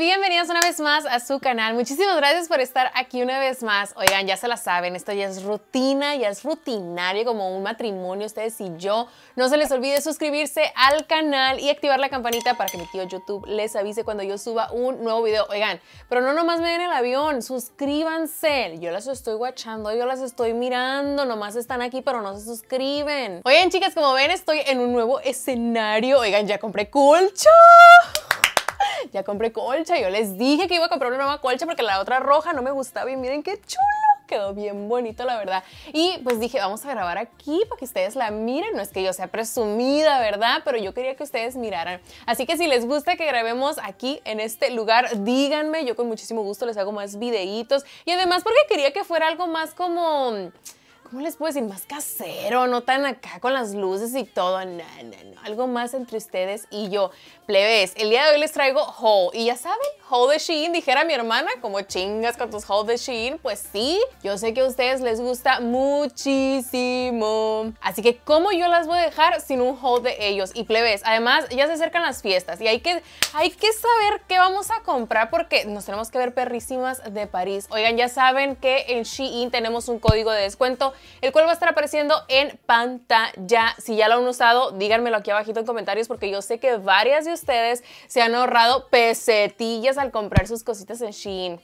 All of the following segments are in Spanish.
bienvenidos una vez más a su canal. Muchísimas gracias por estar aquí una vez más. Oigan, ya se la saben, esto ya es rutina, ya es rutinario como un matrimonio, ustedes y yo. No se les olvide suscribirse al canal y activar la campanita para que mi tío YouTube les avise cuando yo suba un nuevo video. Oigan, pero no nomás me den el avión, suscríbanse. Yo las estoy guachando, yo las estoy mirando, nomás están aquí pero no se suscriben. Oigan chicas, como ven estoy en un nuevo escenario. Oigan, ya compré colcha. ya compré colcha, yo les dije que iba a comprar una nueva colcha porque la otra roja no me gustaba y miren qué chulo quedó bien bonito, la verdad. Y pues dije, vamos a grabar aquí para que ustedes la miren. No es que yo sea presumida, ¿verdad? Pero yo quería que ustedes miraran. Así que si les gusta que grabemos aquí en este lugar, díganme. Yo con muchísimo gusto les hago más videitos. Y además porque quería que fuera algo más como ¿cómo les puedo decir? Más casero, no tan acá con las luces y todo. No, no, no. Algo más entre ustedes y yo. Plebes, el día de hoy les traigo haul. Y ya saben, haul de Shein, dijera mi hermana, como chingas con tus haul de Shein. Pues sí, yo sé que a ustedes les gusta muchísimo. Así que, ¿cómo yo las voy a dejar sin un haul de ellos? Y plebes, además, ya se acercan las fiestas y hay que, hay que saber qué vamos a comprar porque nos tenemos que ver perrísimas de París. Oigan, ya saben que en Shein tenemos un código de descuento el cual va a estar apareciendo en pantalla. Si ya lo han usado, díganmelo aquí abajito en comentarios porque yo sé que varias de ustedes se han ahorrado pesetillas al comprar sus cositas en Shein.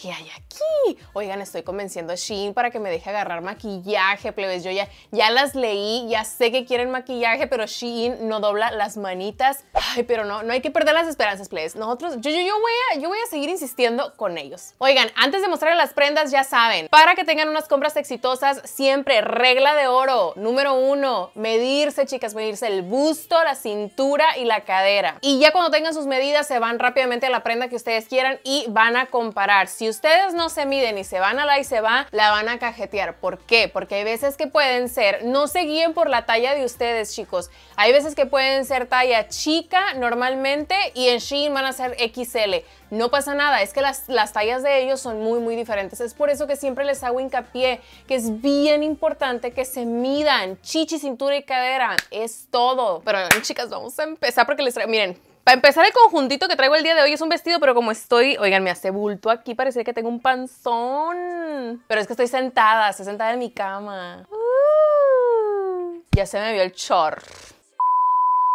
¿qué hay aquí? Oigan, estoy convenciendo a Shein para que me deje agarrar maquillaje, plebes. Yo ya, ya las leí, ya sé que quieren maquillaje, pero Shein no dobla las manitas. Ay, pero no, no hay que perder las esperanzas, plebes. Nosotros, yo, yo, yo, voy a, yo voy a seguir insistiendo con ellos. Oigan, antes de mostrarles las prendas, ya saben, para que tengan unas compras exitosas, siempre regla de oro. Número uno, medirse, chicas, medirse el busto, la cintura y la cadera. Y ya cuando tengan sus medidas, se van rápidamente a la prenda que ustedes quieran y van a comparar. Si ustedes no se miden y se van a la y se va, la van a cajetear. ¿Por qué? Porque hay veces que pueden ser, no se guíen por la talla de ustedes, chicos. Hay veces que pueden ser talla chica normalmente y en Shein van a ser XL. No pasa nada, es que las, las tallas de ellos son muy, muy diferentes. Es por eso que siempre les hago hincapié que es bien importante que se midan chichi, cintura y cadera. Es todo. Pero chicas, vamos a empezar porque les traigo, miren, para empezar, el conjuntito que traigo el día de hoy es un vestido, pero como estoy, oigan, me hace bulto aquí, parece que tengo un panzón. Pero es que estoy sentada, estoy sentada en mi cama. Uh. ya se me vio el chor.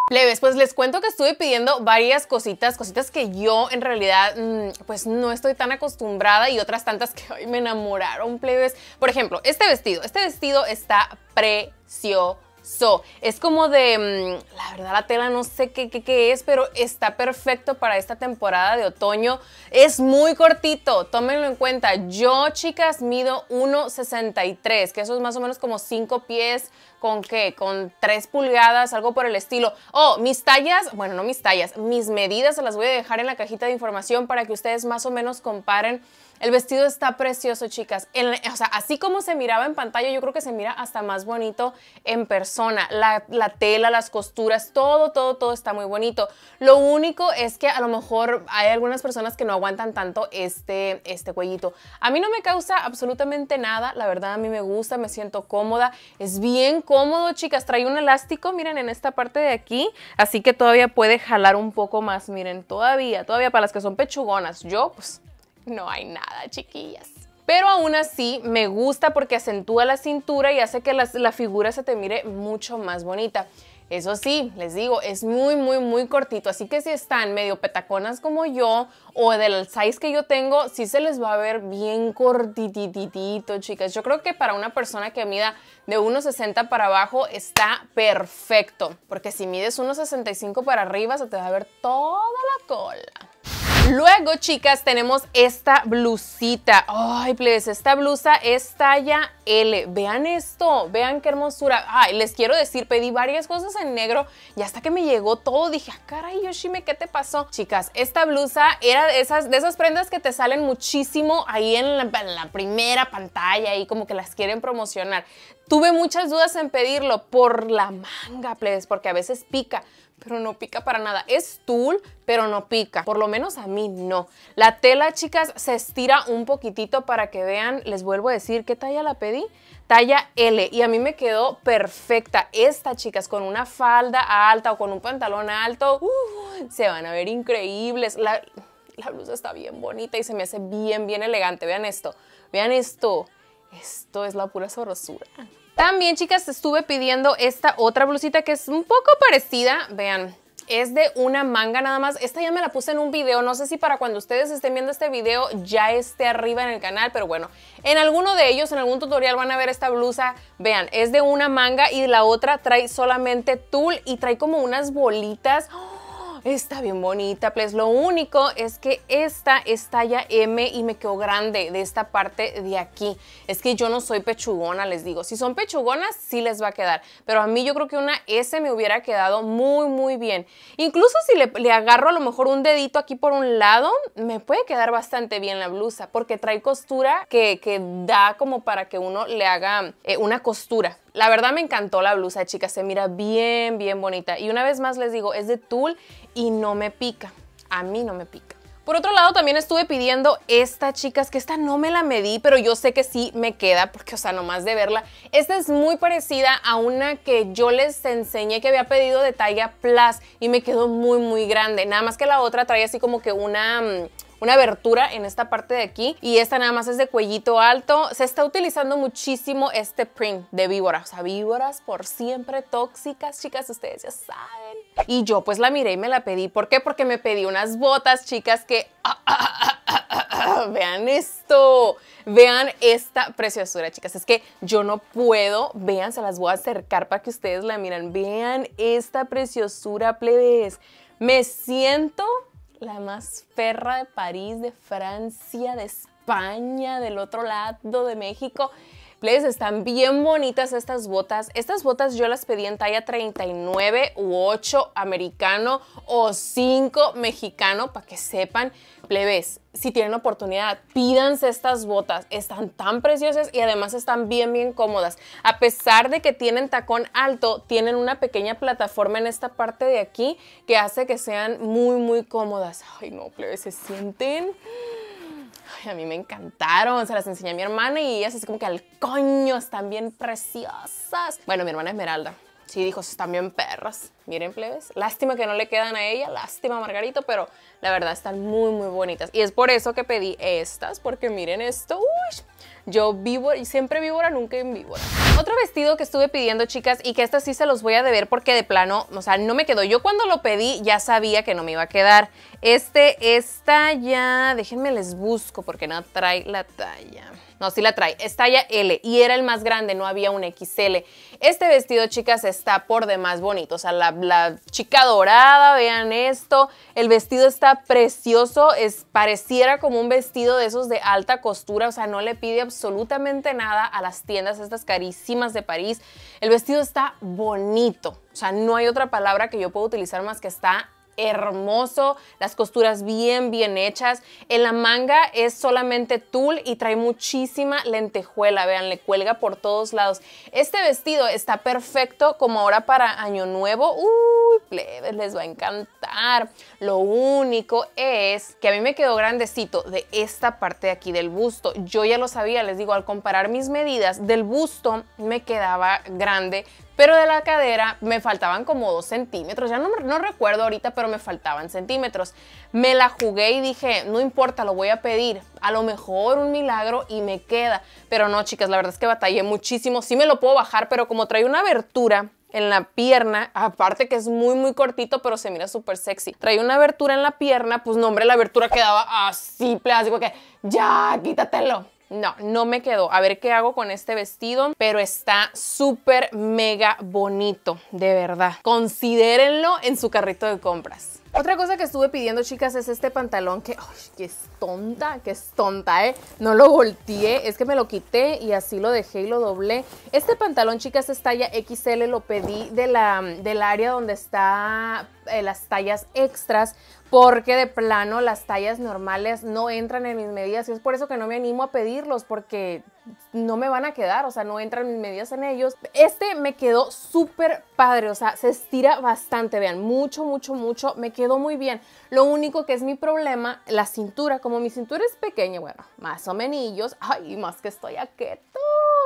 Plebes, pues les cuento que estuve pidiendo varias cositas, cositas que yo en realidad mm, pues no estoy tan acostumbrada y otras tantas que hoy me enamoraron, plebes. Por ejemplo, este vestido, este vestido está precioso So, es como de, mm, la verdad la tela no sé qué, es, pero está perfecto para esta temporada de otoño. Es muy cortito, tómenlo en cuenta. Yo, chicas, mido 1,63, que eso es más o menos como 5 pies, con qué, con tres pulgadas, algo por el estilo. Oh, mis tallas, bueno, no mis tallas, mis medidas se las voy a dejar en la cajita de información para que ustedes más o menos comparen. El vestido está precioso, chicas. o sea, así como se miraba en pantalla, yo creo que se mira hasta más bonito en persona. La, tela, las costuras, todo, todo, todo está muy bonito. Lo único es que a lo mejor hay algunas personas que no aguantan tanto este, este cuellito. A mí no me causa absolutamente nada, la verdad a mí me gusta, me siento cómoda, es bien cómodo, chicas. Trae un elástico, miren, en esta parte de aquí. Así que todavía puede jalar un poco más, miren. Todavía, todavía para las que son pechugonas. Yo, pues, no hay nada, chiquillas. Pero aún así me gusta porque acentúa la cintura y hace que la, figura se te mire mucho más bonita. Eso sí, les digo, es muy, muy, muy cortito. Así que si están medio petaconas como yo o del size que yo tengo, sí se les va a ver bien cortititito, chicas. Yo creo que para una persona que mida de 1,60 para abajo está perfecto. Porque si mides 1,65 para arriba, se te va a ver toda la cola. Luego, chicas, tenemos esta blusita. Ay, plebes, esta blusa es talla L. Vean esto, vean qué hermosura. Ay, les quiero decir, pedí varias cosas en negro y hasta que me llegó todo dije, ah, caray, Yoshime, ¿qué te pasó? Chicas, esta blusa era de esas, de esas prendas que te salen muchísimo ahí en la, primera pantalla y como que las quieren promocionar. Tuve muchas dudas en pedirlo por la manga, plebes, porque a veces pica pero no pica para nada. Es tul, pero no pica. Por lo menos a mí no. La tela, chicas, se estira un poquitito para que vean. Les vuelvo a decir qué talla la pedí. Talla L. Y a mí me quedó perfecta. Esta, chicas, con una falda alta o con un pantalón alto, ¡uh! se van a ver increíbles. La, la blusa está bien bonita y se me hace bien, bien elegante. Vean esto. Vean esto. Esto es la pura sorrosura. También, chicas, estuve pidiendo esta otra blusita que es un poco parecida. Vean, es de una manga nada más. Esta ya me la puse en un video, no sé si para cuando ustedes estén viendo este video ya esté arriba en el canal, pero bueno, en alguno de ellos, en algún tutorial van a ver esta blusa. Vean, es de una manga y la otra trae solamente tul y trae como unas bolitas. ¡Oh! Está bien bonita, pues lo único es que esta es talla M y me quedó grande de esta parte de aquí. Es que yo no soy pechugona, les digo. Si son pechugonas, sí les va a quedar. Pero a mí yo creo que una S me hubiera quedado muy, muy bien. Incluso si le, agarro a lo mejor un dedito aquí por un lado, me puede quedar bastante bien la blusa porque trae costura que, que da como para que uno le haga eh, una costura la verdad me encantó la blusa, chicas, se mira bien, bien bonita. Y una vez más les digo, es de tul y no me pica. A mí no me pica. Por otro lado, también estuve pidiendo esta, chicas, que esta no me la medí, pero yo sé que sí me queda, porque, o sea, nomás de verla. Esta es muy parecida a una que yo les enseñé que había pedido de talla plus y me quedó muy, muy grande. Nada más que la otra trae así como que una... Mm, una abertura en esta parte de aquí y esta nada más es de cuellito alto. Se está utilizando muchísimo este print de víboras, o sea, víboras por siempre tóxicas, chicas, ustedes ya saben. Y yo pues la miré y me la pedí. ¿Por qué? Porque me pedí unas botas, chicas, que... Ah, ah, ah, vean esto, vean esta preciosura, chicas. Es que yo no puedo, vean, se las voy a acercar para que ustedes la miren. Vean esta preciosura, plebes. Me siento la más ferra de París, de Francia, de España, del otro lado, de México. Plebes están bien bonitas estas botas. Estas botas yo las pedí en talla 39 u 8 americano o 5 mexicano, para que sepan, plebes, si tienen oportunidad, pídanse estas botas. Están tan preciosas y además están bien, bien cómodas. A pesar de que tienen tacón alto, tienen una pequeña plataforma en esta parte de aquí que hace que sean muy, muy cómodas. Ay, no, plebes, se sienten a mí me encantaron, se las enseñé a mi hermana y ellas así como que al coño, están bien preciosas. Bueno, mi hermana Esmeralda, sí dijo, están bien perras. Miren, plebes. Lástima que no le quedan a ella, lástima Margarito, pero la verdad están muy, muy bonitas. Y es por eso que pedí estas, porque miren esto. Uy, yo víbora, siempre víbora, nunca en víbora. Otro vestido que estuve pidiendo, chicas, y que estas sí se los voy a deber porque de plano, o sea, no me quedó. Yo cuando lo pedí ya sabía que no me iba a quedar. Este, esta ya, déjenme les busco porque no trae la talla. No, sí la trae. Es talla L y era el más grande, no había un XL. Este vestido, chicas, está por demás bonito. O sea, la la chica dorada, vean esto. El vestido está precioso, es, pareciera como un vestido de esos de alta costura, o sea, no le pide absolutamente nada a las tiendas estas carísimas de París. El vestido está bonito, o sea, no hay otra palabra que yo pueda utilizar más que está hermoso, las costuras bien, bien hechas. En la manga es solamente tul y trae muchísima lentejuela, vean, le cuelga por todos lados. Este vestido está perfecto como ahora para Año Nuevo. Uy, les va a encantar. Lo único es que a mí me quedó grandecito de esta parte de aquí del busto. Yo ya lo sabía, les digo, al comparar mis medidas del busto me quedaba grande pero de la cadera me faltaban como dos centímetros, ya no, no recuerdo ahorita, pero me faltaban centímetros. Me la jugué y dije, no importa, lo voy a pedir, a lo mejor un milagro y me queda. Pero no, chicas, la verdad es que batallé muchísimo, sí me lo puedo bajar, pero como trae una abertura en la pierna, aparte que es muy muy cortito, pero se mira súper sexy. Trae una abertura en la pierna, pues no hombre, la abertura quedaba así, plástico que ya, quítatelo no, no me quedó. A ver qué hago con este vestido, pero está súper mega bonito, de verdad. Considérenlo en su carrito de compras. Otra cosa que estuve pidiendo, chicas, es este pantalón que, es tonta, que es tonta, ¿eh? No lo volteé, es que me lo quité y así lo dejé y lo doblé. Este pantalón, chicas, es talla XL, lo pedí de la, del área donde está eh, las tallas extras porque de plano las tallas normales no entran en mis medidas y es por eso que no me animo a pedirlos porque no me van a quedar, o sea, no entran mis medidas en ellos. Este me quedó súper padre, o sea, se estira bastante, vean, mucho, mucho, mucho, me quedó muy bien. Lo único que es mi problema, la cintura, como mi cintura es pequeña, bueno, más o menos, ay, más que estoy a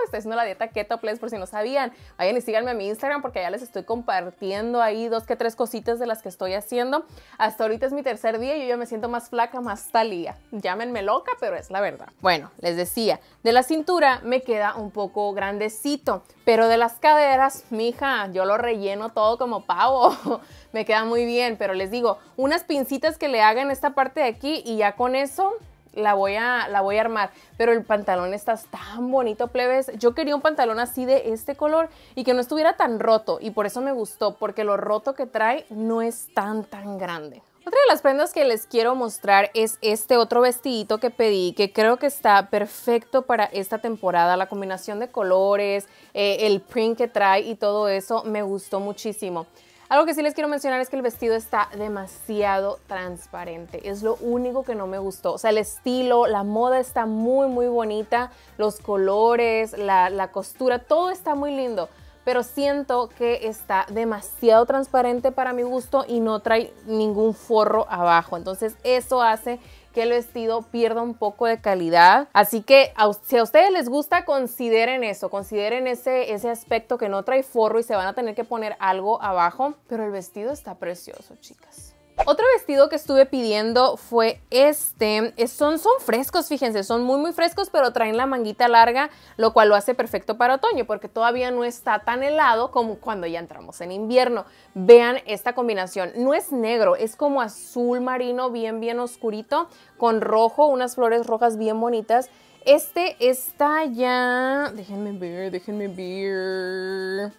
estoy haciendo la dieta keto, Place por si no sabían. Vayan y síganme a mi Instagram porque ya les estoy compartiendo ahí dos que tres cositas de las que estoy haciendo. Hasta ahorita es mi tercer día y yo ya me siento más flaca, más talía. Llámenme loca, pero es la verdad. Bueno, les decía, de la cintura me queda un poco grandecito, pero de las caderas, mija, yo lo relleno todo como pavo. me queda muy bien, pero les digo, unas pincitas que le hagan esta parte de aquí y ya con eso la voy a, la voy a armar. Pero el pantalón está tan bonito, plebes. Yo quería un pantalón así de este color y que no estuviera tan roto. Y por eso me gustó, porque lo roto que trae no es tan, tan grande. Otra de las prendas que les quiero mostrar es este otro vestidito que pedí, que creo que está perfecto para esta temporada. La combinación de colores, eh, el print que trae y todo eso me gustó muchísimo. Algo que sí les quiero mencionar es que el vestido está demasiado transparente. Es lo único que no me gustó. O sea, el estilo, la moda está muy, muy bonita. Los colores, la, costura, todo está muy lindo pero siento que está demasiado transparente para mi gusto y no trae ningún forro abajo. Entonces eso hace que el vestido pierda un poco de calidad. Así que si a ustedes les gusta, consideren eso, consideren ese, ese aspecto que no trae forro y se van a tener que poner algo abajo. Pero el vestido está precioso, chicas. Otro vestido que estuve pidiendo fue este. Son, son frescos, fíjense, son muy muy frescos, pero traen la manguita larga, lo cual lo hace perfecto para otoño, porque todavía no está tan helado como cuando ya entramos en invierno. Vean esta combinación. No es negro, es como azul marino, bien bien oscurito, con rojo, unas flores rojas bien bonitas. Este está ya... Déjenme ver, déjenme ver.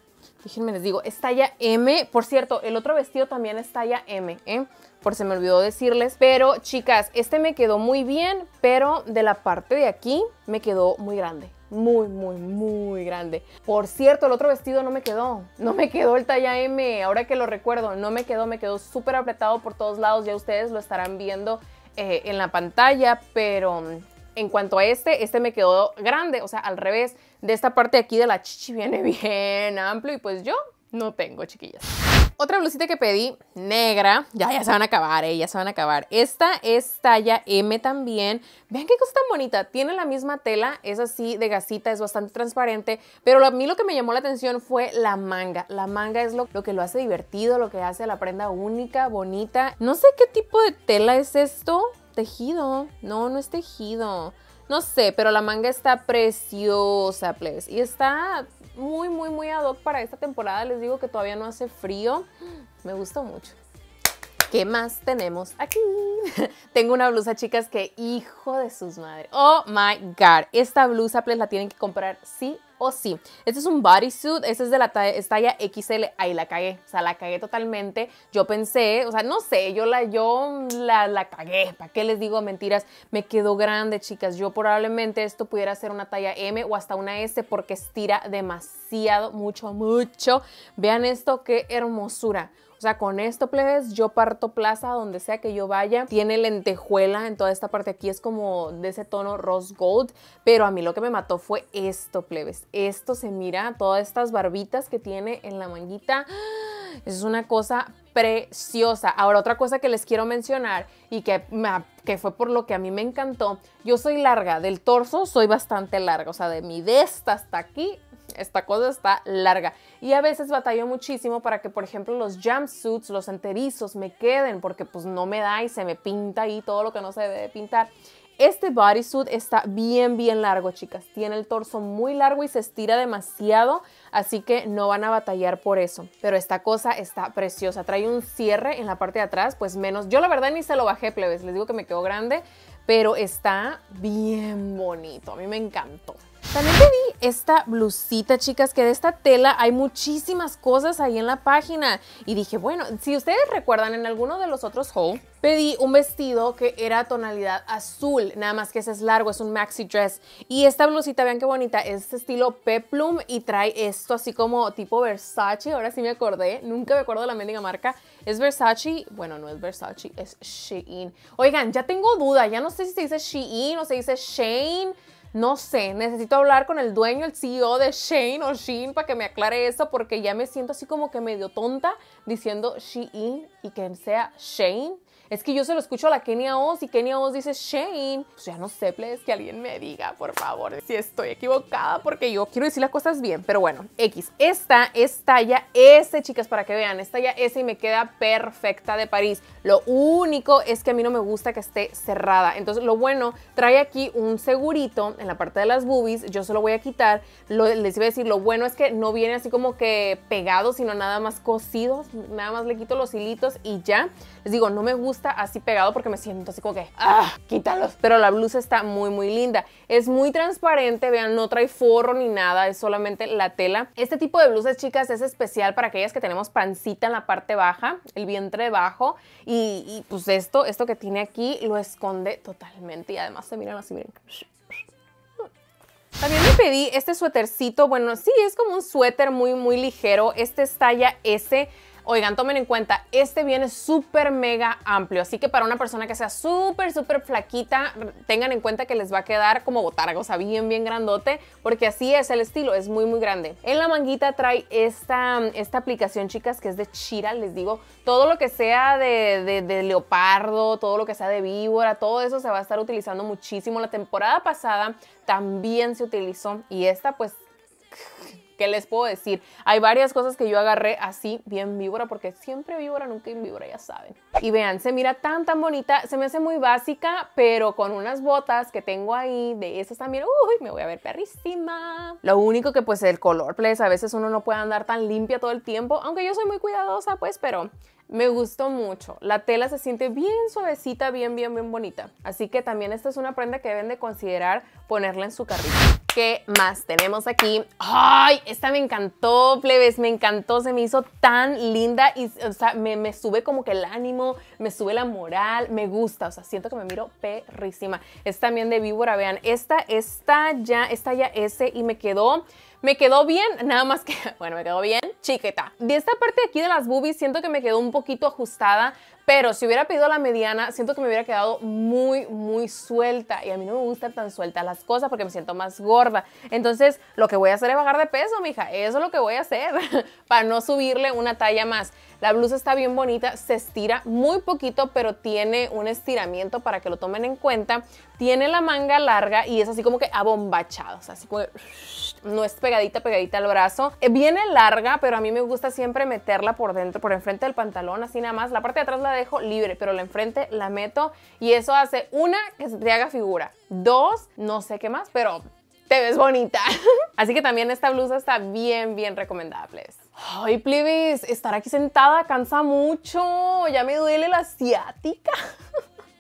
Déjenme les digo, es talla M. Por cierto, el otro vestido también es talla M, ¿eh? Por si me olvidó decirles. Pero, chicas, este me quedó muy bien, pero de la parte de aquí me quedó muy grande muy, muy, muy grande. Por cierto, el otro vestido no me quedó. No me quedó el talla M, ahora que lo recuerdo. No me quedó, me quedó súper apretado por todos lados. Ya ustedes lo estarán viendo eh, en la pantalla, pero en cuanto a este, este me quedó grande, o sea, al revés de esta parte aquí de la chichi viene bien amplio y pues yo no tengo, chiquillas. Otra blusita que pedí, negra, ya, ya se van a acabar, eh, ya se van a acabar. Esta es talla M también. Vean qué cosa tan bonita, tiene la misma tela, es así de gasita, es bastante transparente, pero a mí lo que me llamó la atención fue la manga. La manga es lo, que lo hace divertido, lo que hace la prenda única, bonita. No sé qué tipo de tela es esto, tejido. No, no es tejido. No sé, pero la manga está preciosa, please. Y está muy, muy, muy ad hoc para esta temporada. Les digo que todavía no hace frío. Me gustó mucho. ¿Qué más tenemos aquí? Tengo una blusa, chicas, que hijo de sus madres. Oh my god. Esta blusa, please, la tienen que comprar sí o sí. Este es un bodysuit, este es de la talla, XL, ahí la cagué, o sea, la cagué totalmente. Yo pensé, o sea, no sé, yo la, yo la, la cagué, ¿para qué les digo mentiras? Me quedó grande, chicas. Yo probablemente esto pudiera ser una talla M o hasta una S porque estira demasiado, mucho, mucho. Vean esto, qué hermosura. O sea, con esto, plebes, yo parto plaza donde sea que yo vaya. Tiene lentejuela en toda esta parte aquí, es como de ese tono rose gold. Pero a mí lo que me mató fue esto, plebes. Esto se mira, todas estas barbitas que tiene en la manguita. Es una cosa preciosa. Ahora, otra cosa que les quiero mencionar y que, que fue por lo que a mí me encantó, yo soy larga, del torso soy bastante larga, o sea, de mi desta hasta aquí esta cosa está larga. Y a veces batallo muchísimo para que, por ejemplo, los jumpsuits, los enterizos me queden, porque pues no me da y se me pinta ahí todo lo que no se debe pintar. Este bodysuit está bien, bien largo, chicas. Tiene el torso muy largo y se estira demasiado, así que no van a batallar por eso. Pero esta cosa está preciosa. Trae un cierre en la parte de atrás, pues menos. Yo la verdad ni se lo bajé, plebes. Les digo que me quedó grande, pero está bien bonito. A mí me encantó. También esta blusita, chicas, que de esta tela hay muchísimas cosas ahí en la página. Y dije, bueno, si ustedes recuerdan en alguno de los otros hauls, pedí un vestido que era tonalidad azul, nada más que ese es largo, es un maxi dress. Y esta blusita, vean qué bonita, es estilo peplum y trae esto así como tipo Versace, ahora sí me acordé, nunca me acuerdo de la mendiga marca. Es Versace, bueno, no es Versace, es Shein. Oigan, ya tengo duda, ya no sé si se dice Shein o se dice Shane no sé, necesito hablar con el dueño, el CEO de Shane o Shein para que me aclare eso porque ya me siento así como que medio tonta diciendo Shein y que sea Shane es que yo se lo escucho a la Kenia Oz y Kenia Oz dice Shane. Pues ya no sé, please, que alguien me diga, por favor, si estoy equivocada, porque yo quiero decir las cosas bien. Pero bueno, X. Esta es talla S, chicas, para que vean. esta talla S y me queda perfecta de París. Lo único es que a mí no me gusta que esté cerrada. Entonces, lo bueno, trae aquí un segurito en la parte de las boobies. Yo se lo voy a quitar. les iba a decir, lo bueno es que no viene así como que pegado, sino nada más cosido. Nada más le quito los hilitos y ya. Les digo, no me gusta está así pegado porque me siento así como que, ah. ah, quítalos. Pero la blusa está muy, muy linda. Es muy transparente, vean, no trae forro ni nada, es solamente la tela. Este tipo de blusas, chicas, es especial para aquellas que tenemos pancita en la parte baja, el vientre bajo. Y, pues esto, esto que tiene aquí lo esconde totalmente y además se miran así, miren. También me pedí este suétercito, bueno, sí, es como un suéter muy, muy ligero. Este es talla S Oigan, tomen en cuenta, este viene súper mega amplio, así que para una persona que sea súper, súper flaquita, tengan en cuenta que les va a quedar como botargo, o sea, bien, bien grandote, porque así es el estilo, es muy, muy grande. En la manguita trae esta, esta aplicación, chicas, que es de Chira, les digo, todo lo que sea de, de, de leopardo, todo lo que sea de víbora, todo eso se va a estar utilizando muchísimo. La temporada pasada también se utilizó y esta pues ¿qué les puedo decir? Hay varias cosas que yo agarré así, bien víbora, porque siempre víbora, nunca víbora, ya saben. Y vean, se mira tan, tan bonita, se me hace muy básica, pero con unas botas que tengo ahí, de esas también, uy, me voy a ver perrísima. Lo único que pues el color, pues a veces uno no puede andar tan limpia todo el tiempo, aunque yo soy muy cuidadosa, pues, pero me gustó mucho. La tela se siente bien suavecita, bien, bien, bien bonita. Así que también esta es una prenda que deben de considerar ponerla en su carrito. ¿Qué más tenemos aquí? ¡Ay! Esta me encantó, plebes, me encantó, se me hizo tan linda y o sea, me, sube como que el ánimo, me sube la moral, me gusta, o sea, siento que me miro perrísima. Es también de víbora, vean, esta, está ya, esta ya S y me quedó me quedó bien, nada más que, bueno, me quedó bien, chiqueta. De esta parte aquí de las boobies siento que me quedó un poquito ajustada. Pero si hubiera pedido la mediana, siento que me hubiera quedado muy, muy suelta. Y a mí no me gustan tan sueltas las cosas porque me siento más gorda. Entonces, lo que voy a hacer es bajar de peso, mija. Eso es lo que voy a hacer para no subirle una talla más. La blusa está bien bonita, se estira muy poquito, pero tiene un estiramiento para que lo tomen en cuenta. Tiene la manga larga y es así como que abombachado o así como no es pegadita, pegadita al brazo. Eh, viene larga, pero a mí me gusta siempre meterla por dentro, por enfrente del pantalón, así nada más. La parte de atrás la dejo libre, pero la enfrente la meto y eso hace una que se te haga figura. Dos, no sé qué más, pero te ves bonita. Así que también esta blusa está bien, bien recomendable. Ay, plebes, estar aquí sentada cansa mucho. Ya me duele la asiática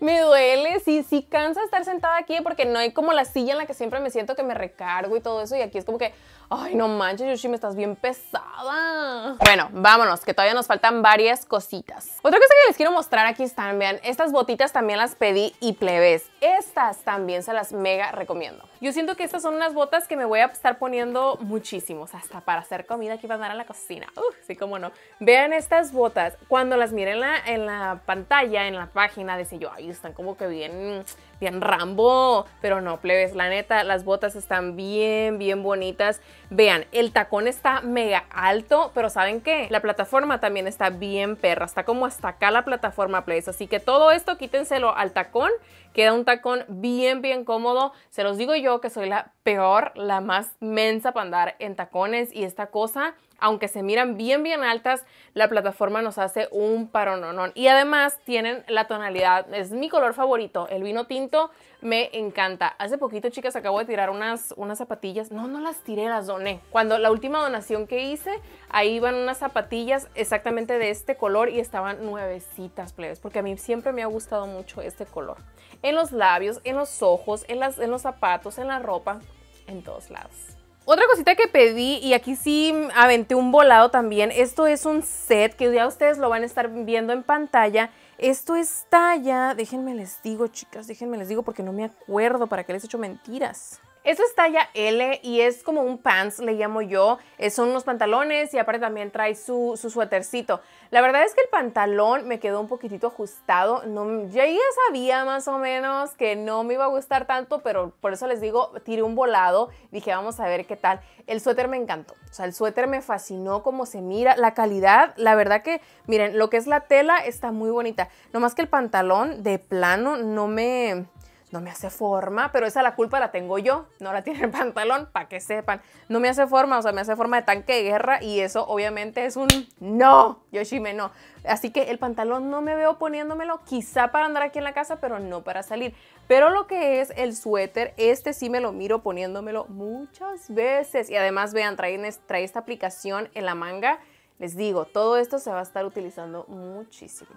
Me duele, sí, sí cansa estar sentada aquí porque no hay como la silla en la que siempre me siento que me recargo y todo eso y aquí es como que, Ay, no manches, me estás bien pesada. Bueno, vámonos, que todavía nos faltan varias cositas. Otra cosa que les quiero mostrar aquí están, vean, estas botitas también las pedí y plebes. Estas también se las mega recomiendo. Yo siento que estas son unas botas que me voy a estar poniendo muchísimos, hasta para hacer comida aquí para andar a la cocina. Uf, sí, cómo no. Vean estas botas. Cuando las miren en la, en la pantalla, en la página, decía yo, ay, están como que bien bien Rambo, pero no, plebes, la neta, las botas están bien, bien bonitas. Vean, el tacón está mega alto, pero ¿saben qué? La plataforma también está bien perra, está como hasta acá la plataforma, plebes. Así que todo esto quítenselo al tacón, queda un tacón bien, bien cómodo. Se los digo yo que soy la peor, la más mensa para andar en tacones y esta cosa aunque se miran bien bien altas, la plataforma nos hace un parononón. Y además tienen la tonalidad, es mi color favorito, el vino tinto me encanta. Hace poquito, chicas, acabo de tirar unas, unas zapatillas, no, no las tiré, las doné. Cuando la última donación que hice, ahí iban unas zapatillas exactamente de este color y estaban nuevecitas, plebes, porque a mí siempre me ha gustado mucho este color. En los labios, en los ojos, en, las, en los zapatos, en la ropa, en todos lados. Otra cosita que pedí, y aquí sí aventé un volado también, esto es un set que ya ustedes lo van a estar viendo en pantalla. Esto está ya... déjenme les digo chicas, déjenme les digo porque no me acuerdo para que les he hecho mentiras. Eso es talla L y es como un pants, le llamo yo. Eh, son unos pantalones y aparte también trae su, su suétercito. La verdad es que el pantalón me quedó un poquitito ajustado. No, yo ya sabía más o menos que no me iba a gustar tanto, pero por eso les digo, tiré un volado. Dije, vamos a ver qué tal. El suéter me encantó. O sea, el suéter me fascinó como se mira. La calidad, la verdad que, miren, lo que es la tela está muy bonita. Nomás que el pantalón de plano no me no me hace forma, pero esa la culpa la tengo yo, no la tiene el pantalón, para que sepan. No me hace forma, o sea, me hace forma de tanque de guerra y eso obviamente es un no, Yoshime no. Así que el pantalón no me veo poniéndomelo, quizá para andar aquí en la casa, pero no para salir. Pero lo que es el suéter, este sí me lo miro poniéndomelo muchas veces. Y además, vean, trae, trae esta aplicación en la manga. Les digo, todo esto se va a estar utilizando muchísimo.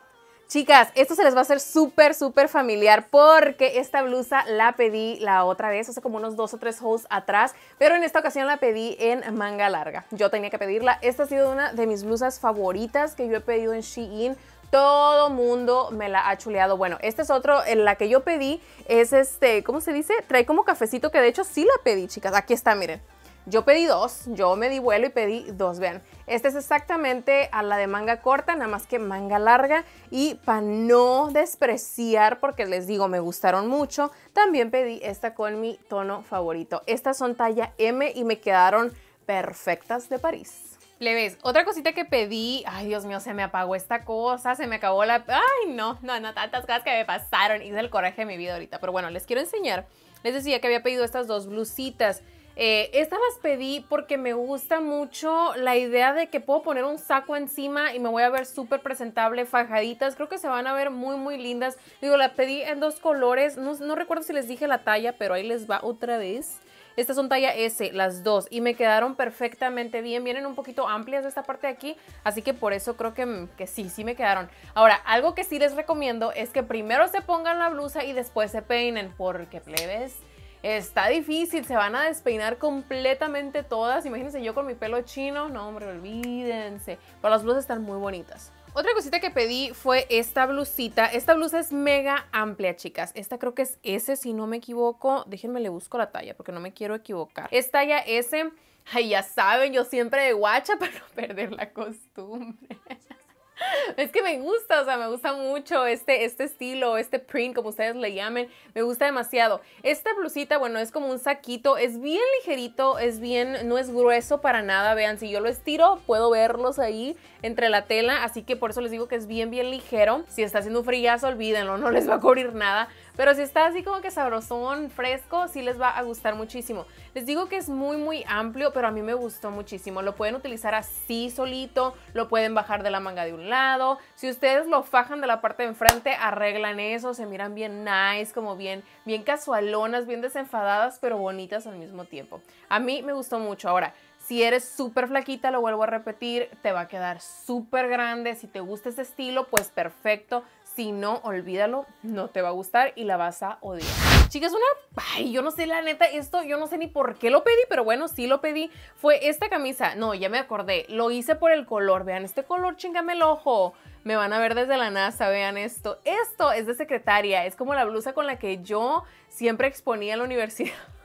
Chicas, esto se les va a hacer súper, súper familiar porque esta blusa la pedí la otra vez, hace como unos dos o tres holes atrás, pero en esta ocasión la pedí en manga larga. Yo tenía que pedirla. Esta ha sido una de mis blusas favoritas que yo he pedido en Shein todo mundo me la ha chuleado. Bueno, esta es otro, la que yo pedí es este, ¿cómo se dice? Trae como cafecito que de hecho sí la pedí, chicas. Aquí está, miren. Yo pedí dos, yo me di vuelo y pedí dos, vean. Esta es exactamente a la de manga corta, nada más que manga larga. Y para no despreciar, porque les digo, me gustaron mucho, también pedí esta con mi tono favorito. Estas son talla M y me quedaron perfectas de París. ¿Le ves? otra cosita que pedí, ay Dios mío, se me apagó esta cosa, se me acabó la... Ay, no, no, no, tantas cosas que me pasaron, hice el coraje de mi vida ahorita, pero bueno, les quiero enseñar. Les decía que había pedido estas dos blusitas eh, estas las pedí porque me gusta mucho la idea de que puedo poner un saco encima y me voy a ver súper presentable, fajaditas. Creo que se van a ver muy, muy lindas. Digo, las pedí en dos colores. No, recuerdo si les dije la talla, pero ahí les va otra vez. Estas son talla S, las dos, y me quedaron perfectamente bien. Vienen un poquito amplias de esta parte de aquí, así que por eso creo que, que, sí, sí me quedaron. Ahora, algo que sí les recomiendo es que primero se pongan la blusa y después se peinen, porque plebes... Está difícil, se van a despeinar completamente todas. Imagínense yo con mi pelo chino. No, hombre, olvídense. Pero las blusas están muy bonitas. Otra cosita que pedí fue esta blusita. Esta blusa es mega amplia, chicas. Esta creo que es S, si no me equivoco. Déjenme, le busco la talla porque no me quiero equivocar. Es talla S. Ay, ya saben, yo siempre de guacha para no perder la costumbre. Es que me gusta, o sea, me gusta mucho este, este estilo, este print, como ustedes le llamen, me gusta demasiado. Esta blusita, bueno, es como un saquito, es bien ligerito, es bien, no es grueso para nada, vean, si yo lo estiro, puedo verlos ahí entre la tela, así que por eso les digo que es bien, bien ligero. Si está haciendo un frillazo, olvídenlo, no les va a cubrir nada, pero si está así como que sabrosón, fresco, sí les va a gustar muchísimo. Les digo que es muy, muy amplio, pero a mí me gustó muchísimo. Lo pueden utilizar así solito, lo pueden bajar de la manga de un lado. Si ustedes lo fajan de la parte de enfrente, arreglan eso, se miran bien nice, como bien, bien casualonas, bien desenfadadas, pero bonitas al mismo tiempo. A mí me gustó mucho. Ahora, si eres súper flaquita, lo vuelvo a repetir, te va a quedar súper grande. Si te gusta este estilo, pues perfecto. Si no, olvídalo, no te va a gustar y la vas a odiar. Chicas, una... Ay, yo no sé, la neta, esto yo no sé ni por qué lo pedí, pero bueno, sí lo pedí. Fue esta camisa. No, ya me acordé. Lo hice por el color. Vean, este color, chingame el ojo me van a ver desde la NASA, vean esto. Esto es de secretaria, es como la blusa con la que yo siempre exponía en la universidad.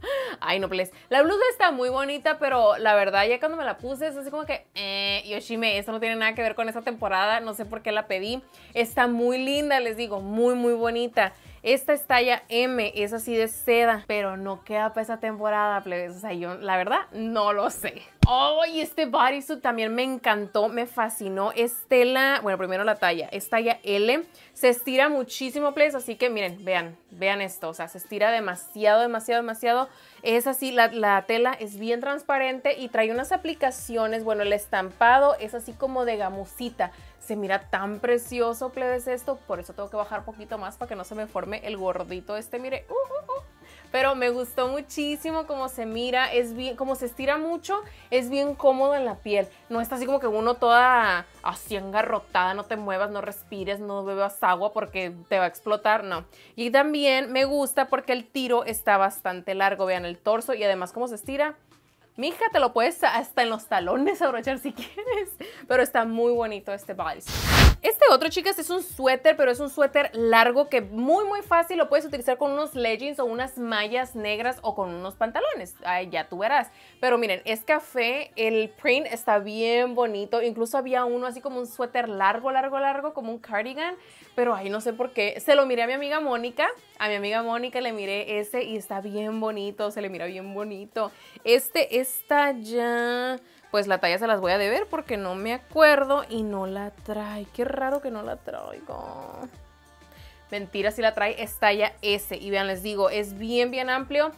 Ay, no, please. La blusa está muy bonita, pero la verdad, ya cuando me la puse, es así como que, eh, Yoshime, esto no tiene nada que ver con esta temporada, no sé por qué la pedí. Está muy linda, les digo, muy, muy bonita. Esta es talla M, es así de seda, pero no queda para esa temporada, plebes. O sea, yo la verdad no lo sé. Oh, y este bodysuit también me encantó, me fascinó. Es tela, bueno, primero la talla, es talla L. Se estira muchísimo, plebes, así que miren, vean, vean esto. O sea, se estira demasiado, demasiado, demasiado. Es así, la, la tela es bien transparente y trae unas aplicaciones. Bueno, el estampado es así como de gamusita se mira tan precioso, plebes, esto. Por eso tengo que bajar un poquito más para que no se me forme el gordito este, mire. Uh, uh, uh. Pero me gustó muchísimo cómo se mira, es bien, como se estira mucho, es bien cómodo en la piel. No está así como que uno toda así engarrotada, no te muevas, no respires, no bebas agua porque te va a explotar, no. Y también me gusta porque el tiro está bastante largo, vean el torso y además cómo se estira Mija, te lo puedes hasta en los talones abrochar si quieres. Pero está muy bonito este bodysuit. Este otro, chicas, es un suéter, pero es un suéter largo que muy, muy fácil lo puedes utilizar con unos leggings o unas mallas negras o con unos pantalones. Ay, ya tú verás. Pero miren, es café, el print está bien bonito. Incluso había uno así como un suéter largo, largo, largo, como un cardigan. Pero ahí no sé por qué. Se lo miré a mi amiga Mónica. A mi amiga Mónica le miré ese y está bien bonito. Se le mira bien bonito. Este está ya pues la talla se las voy a deber porque no me acuerdo y no la trae. Qué raro que no la traigo. Mentira, si la trae es talla S. Y vean, les digo, es bien, bien amplio.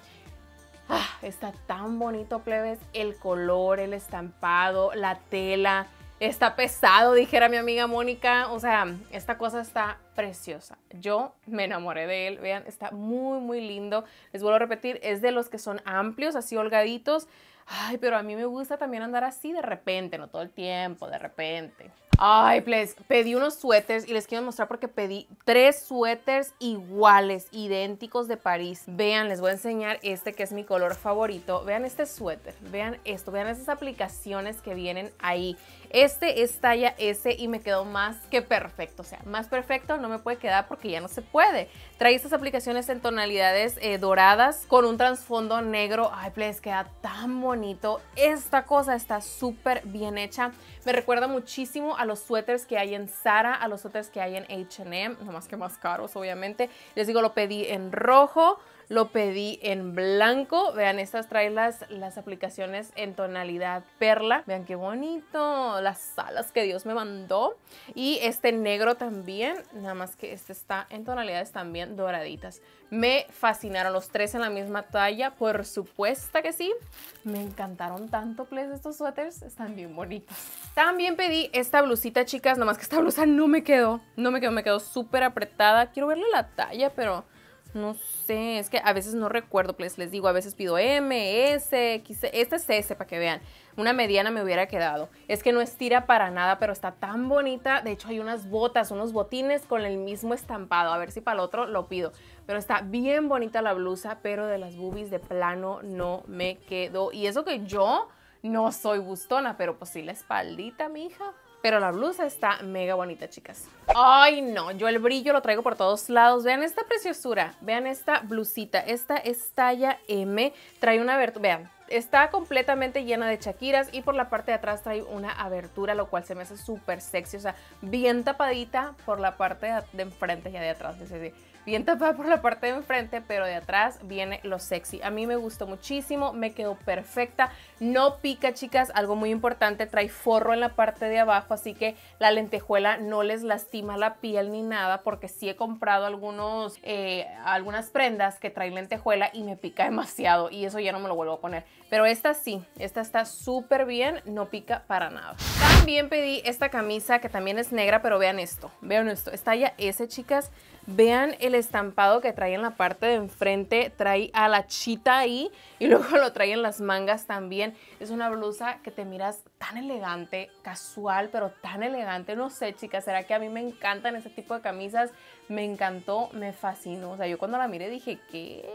Ah, está tan bonito, plebes. El color, el estampado, la tela. Está pesado, dijera mi amiga Mónica. O sea, esta cosa está preciosa. Yo me enamoré de él. Vean, está muy, muy lindo. Les vuelvo a repetir, es de los que son amplios, así holgaditos. Ay, pero a mí me gusta también andar así de repente, no todo el tiempo, de repente. Ay, please, pedí unos suéteres y les quiero mostrar porque pedí tres suéteres iguales, idénticos de París. Vean, les voy a enseñar este que es mi color favorito. Vean este suéter, vean esto, vean esas aplicaciones que vienen ahí. Este es talla S y me quedó más que perfecto, o sea, más perfecto no me puede quedar porque ya no se puede. Traí estas aplicaciones en tonalidades eh, doradas con un trasfondo negro. Ay, please, queda tan bonito. Esta cosa está súper bien hecha. Me recuerda muchísimo a los suéteres que hay en Sara, a los suéteres que hay en H&M, nomás que más caros obviamente. Les digo, lo pedí en rojo, lo pedí en blanco. Vean, estas traen las, aplicaciones en tonalidad perla. Vean qué bonito. Las alas que Dios me mandó. Y este negro también. Nada más que este está en tonalidades también doraditas. Me fascinaron los tres en la misma talla. Por supuesto que sí. Me encantaron tanto, please, estos suéteres. Están bien bonitos. También pedí esta blusita, chicas. Nada más que esta blusa no me quedó. No me quedó, me quedó súper apretada. Quiero verle la talla, pero no sé, es que a veces no recuerdo, pues les digo, a veces pido M, S, X, e, este es S para que vean. Una mediana me hubiera quedado. Es que no estira para nada, pero está tan bonita. De hecho, hay unas botas, unos botines con el mismo estampado. A ver si para el otro lo pido. Pero está bien bonita la blusa, pero de las boobies de plano no me quedó. Y eso que yo no soy bustona, pero pues sí la espaldita, mi hija. Pero la blusa está mega bonita, chicas. Ay, no, yo el brillo lo traigo por todos lados. Vean esta preciosura, vean esta blusita. Esta estalla M, trae una abertura, vean, está completamente llena de chaquiras y por la parte de atrás trae una abertura, lo cual se me hace súper sexy, o sea, bien tapadita por la parte de enfrente y de atrás. Es decir, bien tapada por la parte de enfrente, pero de atrás viene lo sexy. A mí me gustó muchísimo, me quedó perfecta, no pica chicas, algo muy importante, trae forro en la parte de abajo, así que la lentejuela no les lastima la piel ni nada, porque sí he comprado algunos, eh, algunas prendas que traen lentejuela y me pica demasiado y eso ya no me lo vuelvo a poner. Pero esta sí, esta está súper bien, no pica para nada también pedí esta camisa que también es negra, pero vean esto, vean esto, es talla S, chicas. Vean el estampado que trae en la parte de enfrente, trae a la chita ahí y luego lo trae en las mangas también. Es una blusa que te miras tan elegante, casual, pero tan elegante. No sé, chicas, será que a mí me encantan este tipo de camisas. Me encantó, me fascinó. O sea, yo cuando la miré dije, ¿qué?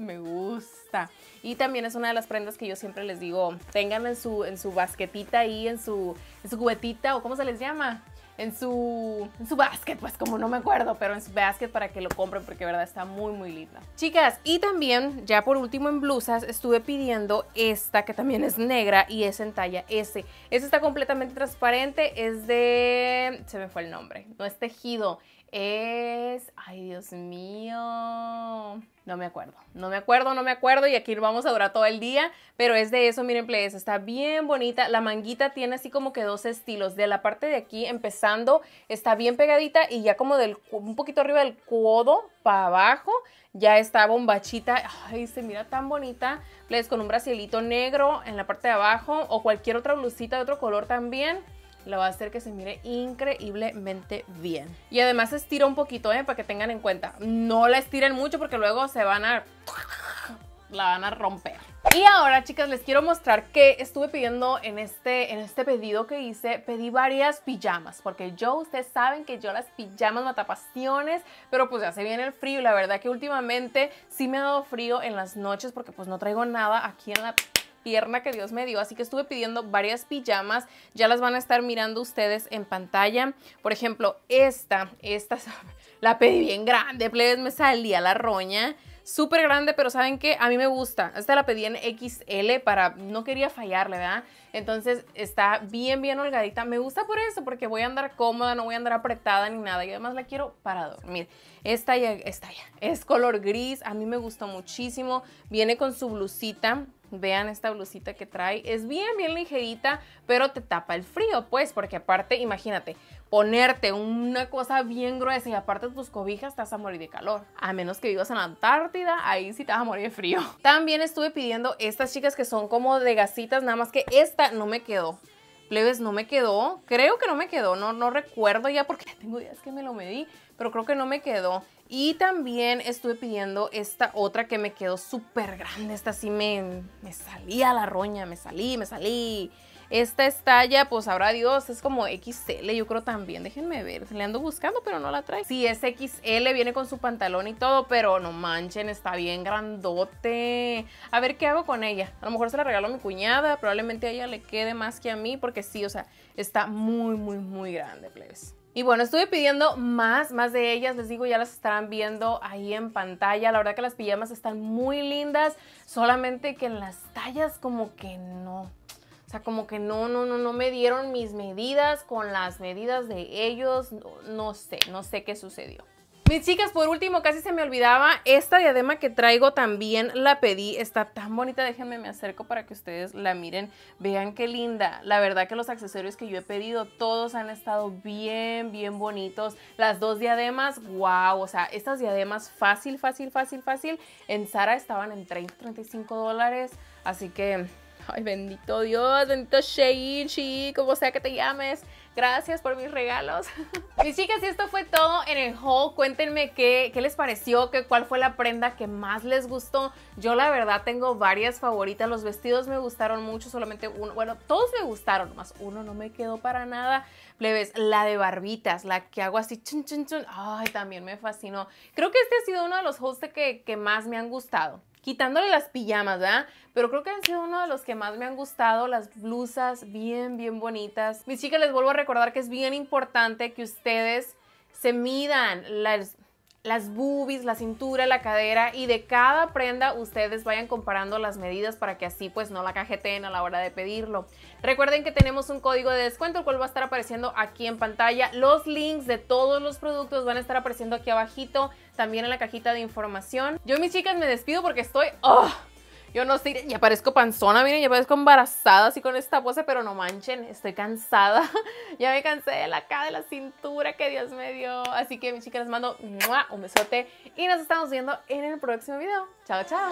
Me gusta. Y también es una de las prendas que yo siempre les digo, tengan en su, en su basquetita ahí, en su, en o cómo se les llama. En su, en su basket, pues como no me acuerdo, pero en su basket para que lo compren porque verdad está muy muy linda. Chicas, y también ya por último en blusas estuve pidiendo esta que también es negra y es en talla S. Esta está completamente transparente, es de... se me fue el nombre, no es tejido, es, ay Dios mío, no me acuerdo, no me acuerdo, no me acuerdo y aquí vamos a durar todo el día, pero es de eso, miren please está bien bonita, la manguita tiene así como que dos estilos, de la parte de aquí empezando está bien pegadita y ya como del un poquito arriba del codo para abajo ya está bombachita, ay se mira tan bonita, please con un bracielito negro en la parte de abajo o cualquier otra blusita de otro color también la va a hacer que se mire increíblemente bien. Y además estira un poquito, ¿eh? Para que tengan en cuenta. No la estiren mucho porque luego se van a... La van a romper. Y ahora, chicas, les quiero mostrar que estuve pidiendo en este, en este pedido que hice, pedí varias pijamas, porque yo, ustedes saben que yo las pijamas matapasiones, pero pues ya se viene el frío y la verdad que últimamente sí me ha dado frío en las noches porque pues no traigo nada aquí en la pierna que Dios me dio, así que estuve pidiendo varias pijamas, ya las van a estar mirando ustedes en pantalla. Por ejemplo, esta, esta la pedí bien grande, plebes, me salía la roña súper grande, pero ¿saben qué? A mí me gusta. Esta la pedí en XL para... No quería fallarle, ¿verdad? Entonces está bien, bien holgadita. Me gusta por eso, porque voy a andar cómoda, no voy a andar apretada ni nada. Y además la quiero para dormir. Esta ya, esta ya. Es color gris, a mí me gustó muchísimo. Viene con su blusita Vean esta blusita que trae. Es bien, bien ligerita, pero te tapa el frío, pues, porque aparte, imagínate, ponerte una cosa bien gruesa y aparte tus cobijas, te vas a morir de calor. A menos que vivas en la Antártida, ahí sí te vas a morir de frío. También estuve pidiendo estas chicas que son como de gasitas, nada más que esta no me quedó plebes, no me quedó. Creo que no me quedó, no, no recuerdo ya porque tengo días que me lo medí, pero creo que no me quedó. Y también estuve pidiendo esta otra que me quedó súper grande. Esta sí me, me salía la roña, me salí, me salí. Esta estalla, pues ahora Dios, es como XL, yo creo también. Déjenme ver, le ando buscando, pero no la trae. Sí, es XL, viene con su pantalón y todo, pero no manchen, está bien grandote. A ver qué hago con ella. A lo mejor se la regalo a mi cuñada, probablemente a ella le quede más que a mí, porque sí, o sea, está muy, muy, muy grande, plebes. Y bueno, estuve pidiendo más, más de ellas, les digo, ya las estarán viendo ahí en pantalla. La verdad que las pijamas están muy lindas, solamente que en las tallas como que no. O sea, como que no, no, no, no me dieron mis medidas con las medidas de ellos. No, sé, no sé qué sucedió. Mis chicas, por último, casi se me olvidaba, esta diadema que traigo también la pedí, está tan bonita, déjenme me acerco para que ustedes la miren, vean qué linda, la verdad que los accesorios que yo he pedido, todos han estado bien, bien bonitos, las dos diademas, wow, o sea, estas diademas fácil, fácil, fácil, fácil, en Sara estaban en 30, 35 dólares, así que Ay, bendito Dios, bendito Shein, como sea que te llames. Gracias por mis regalos. mis chicas, y esto fue todo en el haul. Cuéntenme qué, les pareció, qué, cuál fue la prenda que más les gustó. Yo la verdad tengo varias favoritas. Los vestidos me gustaron mucho, solamente uno. Bueno, todos me gustaron, más uno no me quedó para nada. Plebes, la de barbitas, la que hago así, chun, chun, chun. Ay, también me fascinó. Creo que este ha sido uno de los hauls que, que más me han gustado quitándole las pijamas, ¿verdad? Pero creo que han sido uno de los que más me han gustado, las blusas bien, bien bonitas. Mis chicas, les vuelvo a recordar que es bien importante que ustedes se midan las, las boobies, la cintura, la cadera y de cada prenda ustedes vayan comparando las medidas para que así pues no la cajeten a la hora de pedirlo. Recuerden que tenemos un código de descuento el cual va a estar apareciendo aquí en pantalla. Los links de todos los productos van a estar apareciendo aquí abajito, también en la cajita de información. Yo mis chicas me despido porque estoy... ¡oh! Yo no sé, ya parezco panzona, miren, ya parezco embarazada así con esta pose, pero no manchen, estoy cansada. ya me cansé de la cara de la cintura que Dios me dio. Así que, mis chicas, les mando un besote y nos estamos viendo en el próximo video. Chao, chao.